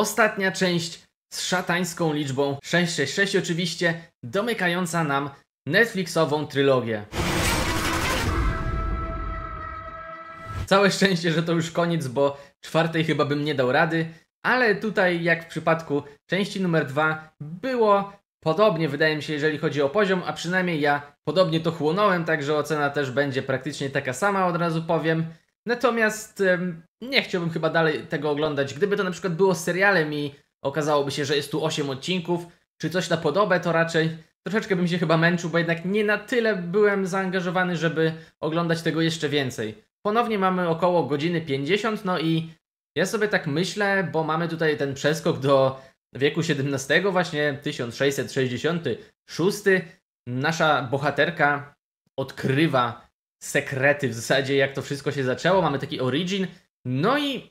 Ostatnia część z szatańską liczbą 666 oczywiście, domykająca nam Netflixową trylogię. Całe szczęście, że to już koniec, bo czwartej chyba bym nie dał rady, ale tutaj jak w przypadku części numer dwa było podobnie wydaje mi się, jeżeli chodzi o poziom, a przynajmniej ja podobnie to chłonąłem, także ocena też będzie praktycznie taka sama, od razu powiem. Natomiast nie chciałbym chyba dalej tego oglądać. Gdyby to na przykład było serialem i okazałoby się, że jest tu 8 odcinków, czy coś na podobę, to raczej troszeczkę bym się chyba męczył, bo jednak nie na tyle byłem zaangażowany, żeby oglądać tego jeszcze więcej. Ponownie mamy około godziny 50, no i ja sobie tak myślę, bo mamy tutaj ten przeskok do wieku XVII, właśnie 1666. Nasza bohaterka odkrywa sekrety w zasadzie, jak to wszystko się zaczęło. Mamy taki origin. No i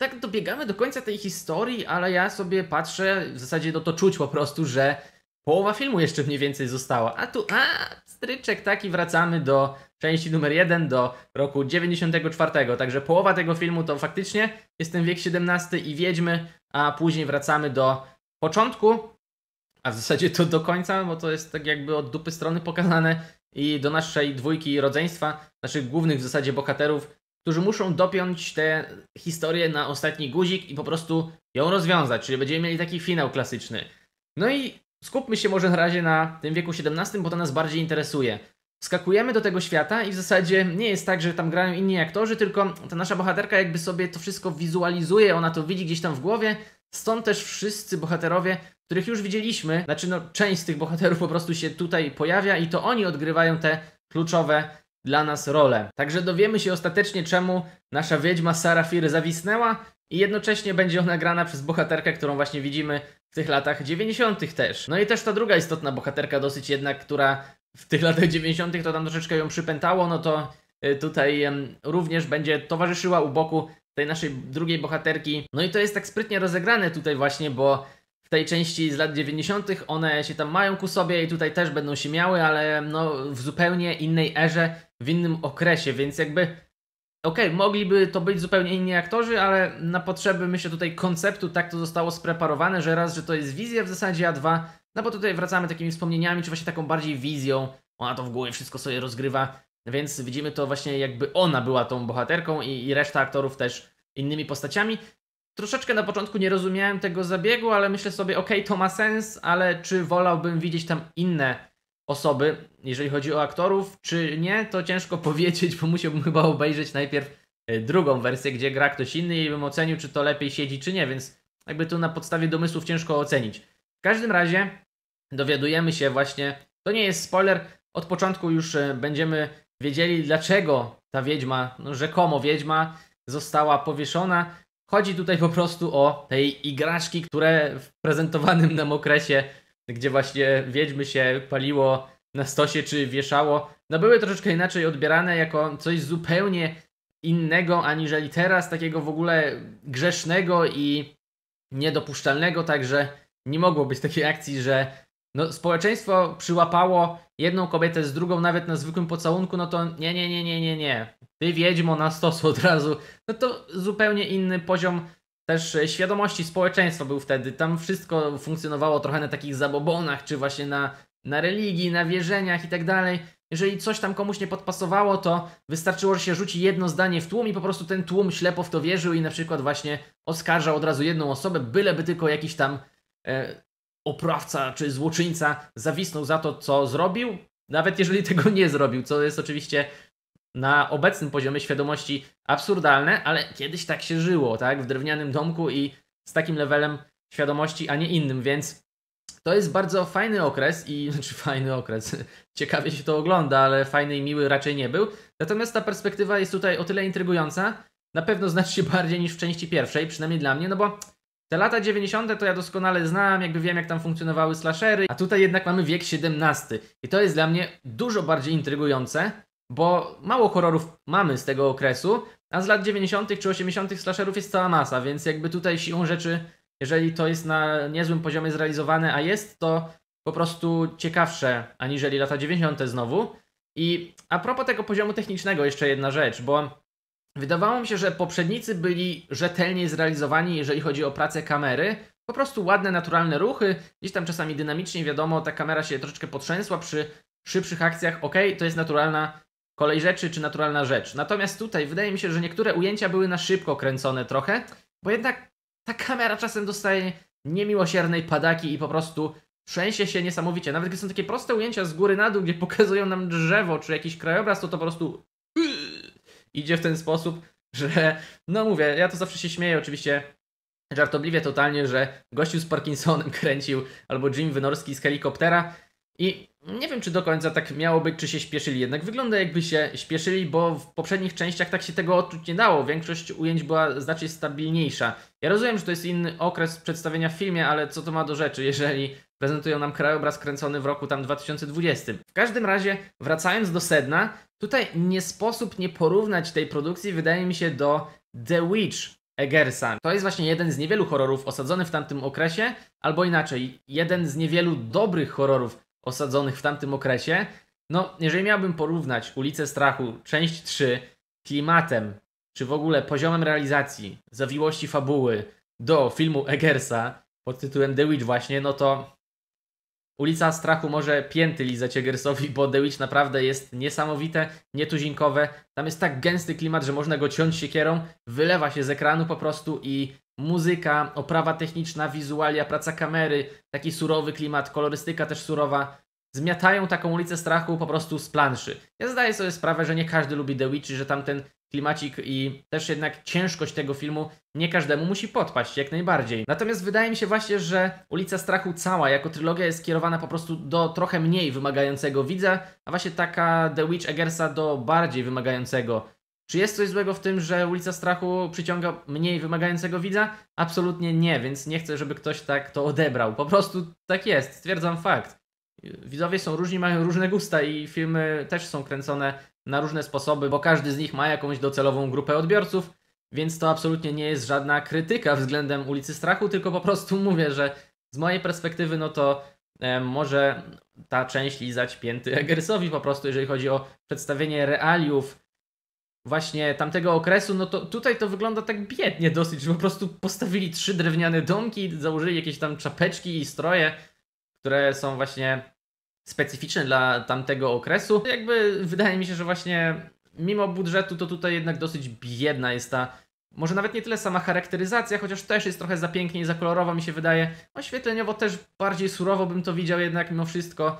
tak dobiegamy do końca tej historii, ale ja sobie patrzę, w zasadzie no to czuć po prostu, że połowa filmu jeszcze mniej więcej została. A tu, a, stryczek taki, wracamy do części numer 1, do roku 94. Także połowa tego filmu to faktycznie jest ten wiek XVII i Wiedźmy, a później wracamy do początku, a w zasadzie to do końca, bo to jest tak jakby od dupy strony pokazane i do naszej dwójki rodzeństwa, naszych głównych w zasadzie bohaterów, którzy muszą dopiąć tę historię na ostatni guzik i po prostu ją rozwiązać, czyli będziemy mieli taki finał klasyczny. No i skupmy się może na razie na tym wieku XVII, bo to nas bardziej interesuje skakujemy do tego świata i w zasadzie nie jest tak, że tam grają inni aktorzy, tylko ta nasza bohaterka jakby sobie to wszystko wizualizuje, ona to widzi gdzieś tam w głowie, stąd też wszyscy bohaterowie, których już widzieliśmy, znaczy no część z tych bohaterów po prostu się tutaj pojawia i to oni odgrywają te kluczowe dla nas role. Także dowiemy się ostatecznie czemu nasza wiedźma fir zawisnęła i jednocześnie będzie ona grana przez bohaterkę, którą właśnie widzimy w tych latach 90. też. No i też ta druga istotna bohaterka, dosyć jednak, która w tych latach 90. to tam troszeczkę ją przypętało, no to y, tutaj również będzie towarzyszyła u boku tej naszej drugiej bohaterki. No i to jest tak sprytnie rozegrane tutaj właśnie, bo w tej części z lat 90. one się tam mają ku sobie i tutaj też będą się miały, ale no w zupełnie innej erze, w innym okresie, więc jakby Okej, okay, mogliby to być zupełnie inni aktorzy, ale na potrzeby myślę tutaj konceptu tak to zostało spreparowane, że raz, że to jest wizja w zasadzie, a dwa, no bo tutaj wracamy takimi wspomnieniami, czy właśnie taką bardziej wizją, ona to w głowie wszystko sobie rozgrywa, więc widzimy to właśnie jakby ona była tą bohaterką i, i reszta aktorów też innymi postaciami. Troszeczkę na początku nie rozumiałem tego zabiegu, ale myślę sobie, okej, okay, to ma sens, ale czy wolałbym widzieć tam inne osoby. Jeżeli chodzi o aktorów, czy nie, to ciężko powiedzieć, bo musiałbym chyba obejrzeć najpierw e, drugą wersję, gdzie gra ktoś inny i bym ocenił, czy to lepiej siedzi, czy nie, więc jakby tu na podstawie domysłów ciężko ocenić. W każdym razie dowiadujemy się właśnie, to nie jest spoiler, od początku już e, będziemy wiedzieli, dlaczego ta wiedźma, no rzekomo wiedźma, została powieszona. Chodzi tutaj po prostu o tej igraszki, które w prezentowanym nam okresie gdzie właśnie wiedźmy się paliło na stosie czy wieszało, no były troszeczkę inaczej odbierane jako coś zupełnie innego, aniżeli teraz, takiego w ogóle grzesznego i niedopuszczalnego, także nie mogło być takiej akcji, że no, społeczeństwo przyłapało jedną kobietę z drugą nawet na zwykłym pocałunku, no to nie, nie, nie, nie, nie, nie. Ty wiedźmo na stosu od razu. No to zupełnie inny poziom też e, świadomości społeczeństwa był wtedy. Tam wszystko funkcjonowało trochę na takich zabobonach, czy właśnie na, na religii, na wierzeniach i tak dalej. Jeżeli coś tam komuś nie podpasowało, to wystarczyło, że się rzuci jedno zdanie w tłum i po prostu ten tłum ślepo w to wierzył i na przykład właśnie oskarża od razu jedną osobę, byleby tylko jakiś tam e, oprawca czy złoczyńca zawisnął za to, co zrobił, nawet jeżeli tego nie zrobił, co jest oczywiście na obecnym poziomie świadomości absurdalne, ale kiedyś tak się żyło, tak? W drewnianym domku i z takim levelem świadomości, a nie innym, więc to jest bardzo fajny okres i znaczy fajny okres. Ciekawie się to ogląda, ale fajny i miły raczej nie był. Natomiast ta perspektywa jest tutaj o tyle intrygująca, na pewno znacznie bardziej niż w części pierwszej, przynajmniej dla mnie, no bo te lata 90. to ja doskonale znam, jakby wiem jak tam funkcjonowały slashery, a tutaj jednak mamy wiek XVII i to jest dla mnie dużo bardziej intrygujące bo mało horrorów mamy z tego okresu, a z lat 90. czy 80. slasherów jest cała masa, więc jakby tutaj siłą rzeczy, jeżeli to jest na niezłym poziomie zrealizowane, a jest, to po prostu ciekawsze aniżeli lata 90. znowu. I a propos tego poziomu technicznego, jeszcze jedna rzecz, bo wydawało mi się, że poprzednicy byli rzetelniej zrealizowani, jeżeli chodzi o pracę kamery. Po prostu ładne, naturalne ruchy, gdzieś tam czasami dynamicznie, wiadomo, ta kamera się troszeczkę potrzęsła przy szybszych akcjach, ok, to jest naturalna kolej rzeczy czy naturalna rzecz. Natomiast tutaj wydaje mi się, że niektóre ujęcia były na szybko kręcone trochę, bo jednak ta kamera czasem dostaje niemiłosiernej padaki i po prostu trzęsie się niesamowicie. Nawet gdy są takie proste ujęcia z góry na dół, gdzie pokazują nam drzewo czy jakiś krajobraz, to to po prostu yy, idzie w ten sposób, że no mówię, ja to zawsze się śmieję oczywiście żartobliwie totalnie, że gościu z Parkinsonem kręcił albo Jim Wynorski z helikoptera, i nie wiem, czy do końca tak miało być, czy się śpieszyli. Jednak wygląda, jakby się śpieszyli, bo w poprzednich częściach tak się tego odczuć nie dało. Większość ujęć była znacznie stabilniejsza. Ja rozumiem, że to jest inny okres przedstawienia w filmie, ale co to ma do rzeczy, jeżeli prezentują nam krajobraz kręcony w roku tam 2020. W każdym razie, wracając do sedna, tutaj nie sposób nie porównać tej produkcji, wydaje mi się, do The Witch Eggersa. To jest właśnie jeden z niewielu horrorów osadzonych w tamtym okresie, albo inaczej, jeden z niewielu dobrych horrorów osadzonych w tamtym okresie. No, jeżeli miałbym porównać ulicę Strachu, część 3, klimatem, czy w ogóle poziomem realizacji, zawiłości fabuły do filmu Eggersa pod tytułem The Witch właśnie, no to Ulica Strachu może pięty lizać Eggersowi, bo The Witch naprawdę jest niesamowite, nietuzinkowe. Tam jest tak gęsty klimat, że można go ciąć siekierą, wylewa się z ekranu po prostu i muzyka, oprawa techniczna, wizualia, praca kamery, taki surowy klimat, kolorystyka też surowa, zmiatają taką ulicę strachu po prostu z planszy. Ja zdaję sobie sprawę, że nie każdy lubi The Witch, że tamten klimacik i też jednak ciężkość tego filmu nie każdemu musi podpaść, jak najbardziej. Natomiast wydaje mi się właśnie, że Ulica Strachu cała jako trylogia jest skierowana po prostu do trochę mniej wymagającego widza, a właśnie taka The Witch Eggersa do bardziej wymagającego czy jest coś złego w tym, że ulica strachu przyciąga mniej wymagającego widza? Absolutnie nie, więc nie chcę, żeby ktoś tak to odebrał. Po prostu tak jest, stwierdzam fakt. Widzowie są różni, mają różne gusta i filmy też są kręcone na różne sposoby, bo każdy z nich ma jakąś docelową grupę odbiorców, więc to absolutnie nie jest żadna krytyka względem ulicy strachu, tylko po prostu mówię, że z mojej perspektywy, no to e, może ta część lizać pięty Eggersowi po prostu, jeżeli chodzi o przedstawienie realiów właśnie tamtego okresu, no to tutaj to wygląda tak biednie dosyć, że po prostu postawili trzy drewniane domki, założyli jakieś tam czapeczki i stroje, które są właśnie specyficzne dla tamtego okresu. Jakby wydaje mi się, że właśnie mimo budżetu to tutaj jednak dosyć biedna jest ta może nawet nie tyle sama charakteryzacja, chociaż też jest trochę za pięknie i za kolorowo mi się wydaje. Oświetleniowo też bardziej surowo bym to widział jednak mimo wszystko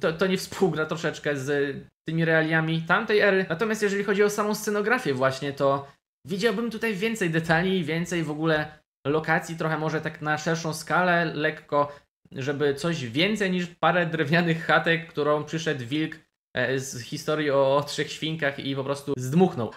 to, to nie współgra troszeczkę z tymi realiami tamtej ery. Natomiast jeżeli chodzi o samą scenografię właśnie, to widziałbym tutaj więcej detali, więcej w ogóle lokacji, trochę może tak na szerszą skalę, lekko, żeby coś więcej niż parę drewnianych chatek, którą przyszedł wilk e, z historii o, o trzech świnkach i po prostu zdmuchnął.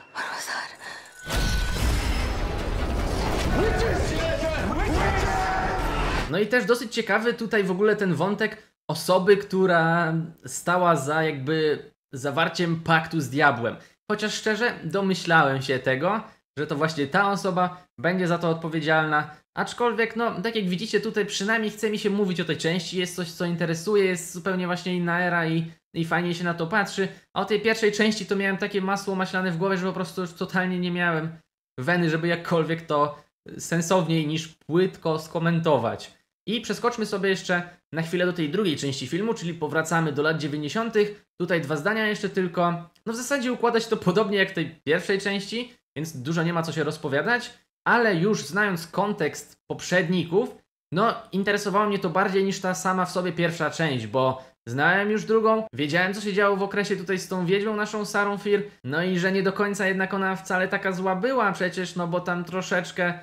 No i też dosyć ciekawy tutaj w ogóle ten wątek osoby, która stała za jakby zawarciem paktu z diabłem. Chociaż szczerze, domyślałem się tego, że to właśnie ta osoba będzie za to odpowiedzialna. Aczkolwiek, no, tak jak widzicie tutaj, przynajmniej chce mi się mówić o tej części, jest coś, co interesuje, jest zupełnie właśnie inna era i, i fajnie się na to patrzy. A o tej pierwszej części to miałem takie masło maślane w głowie, że po prostu już totalnie nie miałem weny, żeby jakkolwiek to sensowniej niż płytko skomentować. I przeskoczmy sobie jeszcze na chwilę do tej drugiej części filmu, czyli powracamy do lat 90. Tutaj dwa zdania jeszcze tylko. No w zasadzie układa się to podobnie jak w tej pierwszej części, więc dużo nie ma co się rozpowiadać, ale już znając kontekst poprzedników, no interesowało mnie to bardziej niż ta sama w sobie pierwsza część, bo Znałem już drugą, wiedziałem co się działo w okresie tutaj z tą wiedźmą naszą Sarą Fir, no i że nie do końca jednak ona wcale taka zła była przecież, no bo tam troszeczkę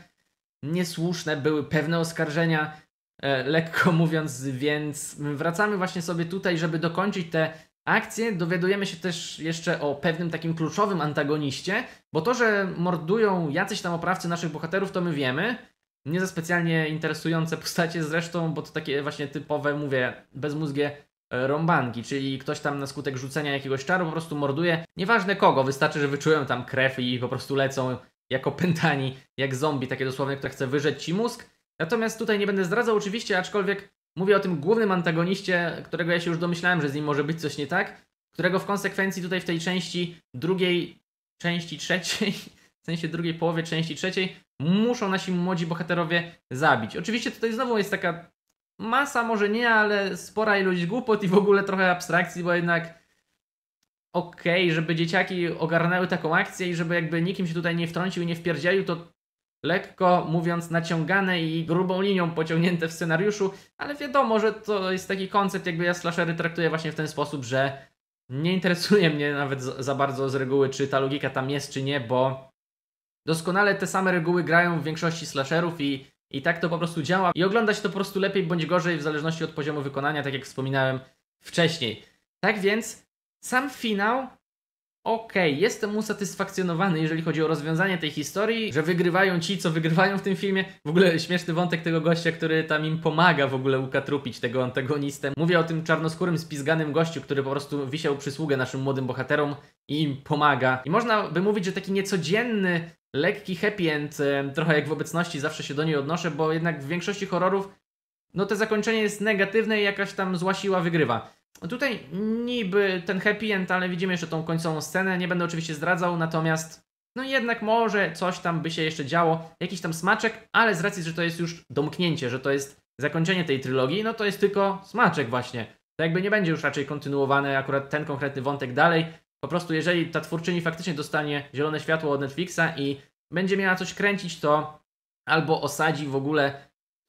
niesłuszne były pewne oskarżenia E, lekko mówiąc, więc wracamy właśnie sobie tutaj, żeby dokończyć te akcje. Dowiadujemy się też jeszcze o pewnym takim kluczowym antagoniście, bo to, że mordują jacyś tam oprawcy naszych bohaterów, to my wiemy. Nie za specjalnie interesujące postacie zresztą, bo to takie właśnie typowe, mówię, bezmózgie e, rąbanki, czyli ktoś tam na skutek rzucenia jakiegoś czaru po prostu morduje, nieważne kogo, wystarczy, że wyczują tam krew i po prostu lecą jako pętani, jak zombie, takie dosłownie, które chce wyrzeć ci mózg. Natomiast tutaj nie będę zdradzał oczywiście, aczkolwiek mówię o tym głównym antagoniście, którego ja się już domyślałem, że z nim może być coś nie tak, którego w konsekwencji tutaj w tej części drugiej, części trzeciej, w sensie drugiej połowie części trzeciej, muszą nasi młodzi bohaterowie zabić. Oczywiście tutaj znowu jest taka masa, może nie, ale spora ilość głupot i w ogóle trochę abstrakcji, bo jednak okej, okay, żeby dzieciaki ogarnęły taką akcję i żeby jakby nikim się tutaj nie wtrącił i nie wpierdzielił, to lekko mówiąc naciągane i grubą linią pociągnięte w scenariuszu, ale wiadomo, że to jest taki koncept, jakby ja slashery traktuję właśnie w ten sposób, że nie interesuje mnie nawet za bardzo z reguły, czy ta logika tam jest, czy nie, bo doskonale te same reguły grają w większości slasherów i, i tak to po prostu działa. I ogląda się to po prostu lepiej bądź gorzej, w zależności od poziomu wykonania, tak jak wspominałem wcześniej. Tak więc sam finał Okej, okay, jestem usatysfakcjonowany, jeżeli chodzi o rozwiązanie tej historii, że wygrywają ci, co wygrywają w tym filmie. W ogóle śmieszny wątek tego gościa, który tam im pomaga w ogóle ukatrupić tego antagonistę. Mówię o tym czarnoskórym, spizganym gościu, który po prostu wisiał przysługę naszym młodym bohaterom i im pomaga. I można by mówić, że taki niecodzienny, lekki happy end, e, trochę jak w obecności zawsze się do niej odnoszę, bo jednak w większości horrorów no to zakończenie jest negatywne i jakaś tam zła siła wygrywa. Tutaj niby ten happy end, ale widzimy jeszcze tą końcową scenę. Nie będę oczywiście zdradzał, natomiast no jednak może coś tam by się jeszcze działo, jakiś tam smaczek, ale z racji, że to jest już domknięcie, że to jest zakończenie tej trylogii, no to jest tylko smaczek właśnie. To jakby nie będzie już raczej kontynuowany akurat ten konkretny wątek dalej. Po prostu jeżeli ta twórczyni faktycznie dostanie zielone światło od Netflixa i będzie miała coś kręcić, to albo osadzi w ogóle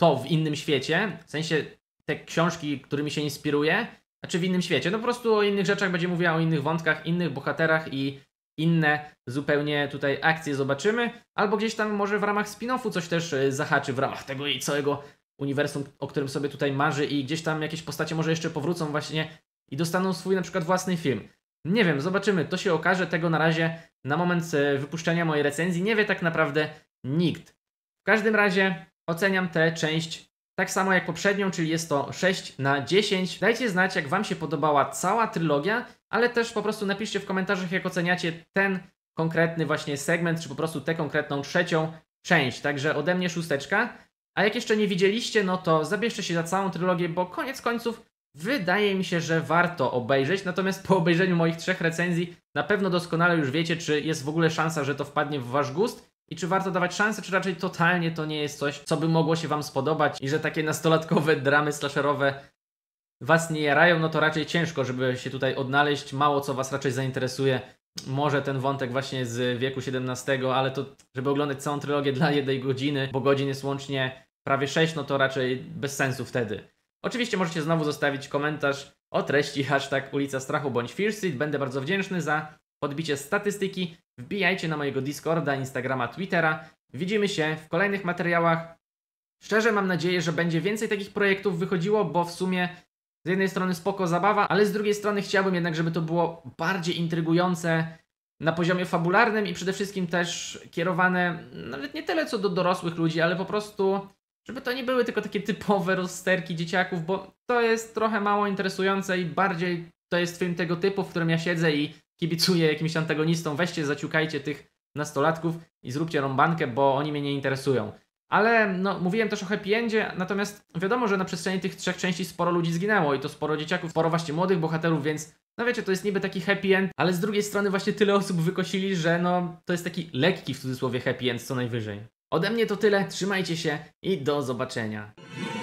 to w innym świecie, w sensie te książki, którymi się inspiruje, znaczy w innym świecie. No po prostu o innych rzeczach będzie mówiła, o innych wątkach, innych bohaterach i inne zupełnie tutaj akcje zobaczymy. Albo gdzieś tam może w ramach spin-offu coś też e, zahaczy, w ramach tego jej całego uniwersum, o którym sobie tutaj marzy i gdzieś tam jakieś postacie może jeszcze powrócą właśnie i dostaną swój na przykład własny film. Nie wiem, zobaczymy, to się okaże, tego na razie na moment e, wypuszczenia mojej recenzji nie wie tak naprawdę nikt. W każdym razie oceniam tę część tak samo jak poprzednią, czyli jest to 6 na 10. Dajcie znać, jak Wam się podobała cała trylogia, ale też po prostu napiszcie w komentarzach, jak oceniacie ten konkretny właśnie segment, czy po prostu tę konkretną trzecią część. Także ode mnie szósteczka. A jak jeszcze nie widzieliście, no to zabierzcie się za całą trylogię, bo koniec końców wydaje mi się, że warto obejrzeć. Natomiast po obejrzeniu moich trzech recenzji na pewno doskonale już wiecie, czy jest w ogóle szansa, że to wpadnie w Wasz gust, i czy warto dawać szansę, czy raczej totalnie to nie jest coś, co by mogło się Wam spodobać i że takie nastolatkowe dramy slasherowe Was nie jarają, no to raczej ciężko, żeby się tutaj odnaleźć. Mało co Was raczej zainteresuje. Może ten wątek właśnie z wieku XVII, ale to, żeby oglądać całą trylogię dla jednej godziny, bo godzin jest łącznie prawie 6, no to raczej bez sensu wtedy. Oczywiście możecie znowu zostawić komentarz o treści hashtag ulica strachu bądź Fear Street. Będę bardzo wdzięczny za podbicie statystyki Wbijajcie na mojego Discorda, Instagrama, Twittera. Widzimy się w kolejnych materiałach. Szczerze mam nadzieję, że będzie więcej takich projektów wychodziło, bo w sumie z jednej strony spoko zabawa, ale z drugiej strony chciałbym jednak, żeby to było bardziej intrygujące na poziomie fabularnym i przede wszystkim też kierowane nawet nie tyle co do dorosłych ludzi, ale po prostu żeby to nie były tylko takie typowe rozsterki dzieciaków, bo to jest trochę mało interesujące i bardziej to jest film tego typu, w którym ja siedzę i kibicuję jakimś antagonistom, weźcie, zaciukajcie tych nastolatków i zróbcie rąbankę, bo oni mnie nie interesują. Ale no, mówiłem też o happy endzie, natomiast wiadomo, że na przestrzeni tych trzech części sporo ludzi zginęło i to sporo dzieciaków, sporo właśnie młodych bohaterów, więc no wiecie, to jest niby taki happy end, ale z drugiej strony właśnie tyle osób wykosili, że no to jest taki lekki w cudzysłowie happy end co najwyżej. Ode mnie to tyle, trzymajcie się i do zobaczenia.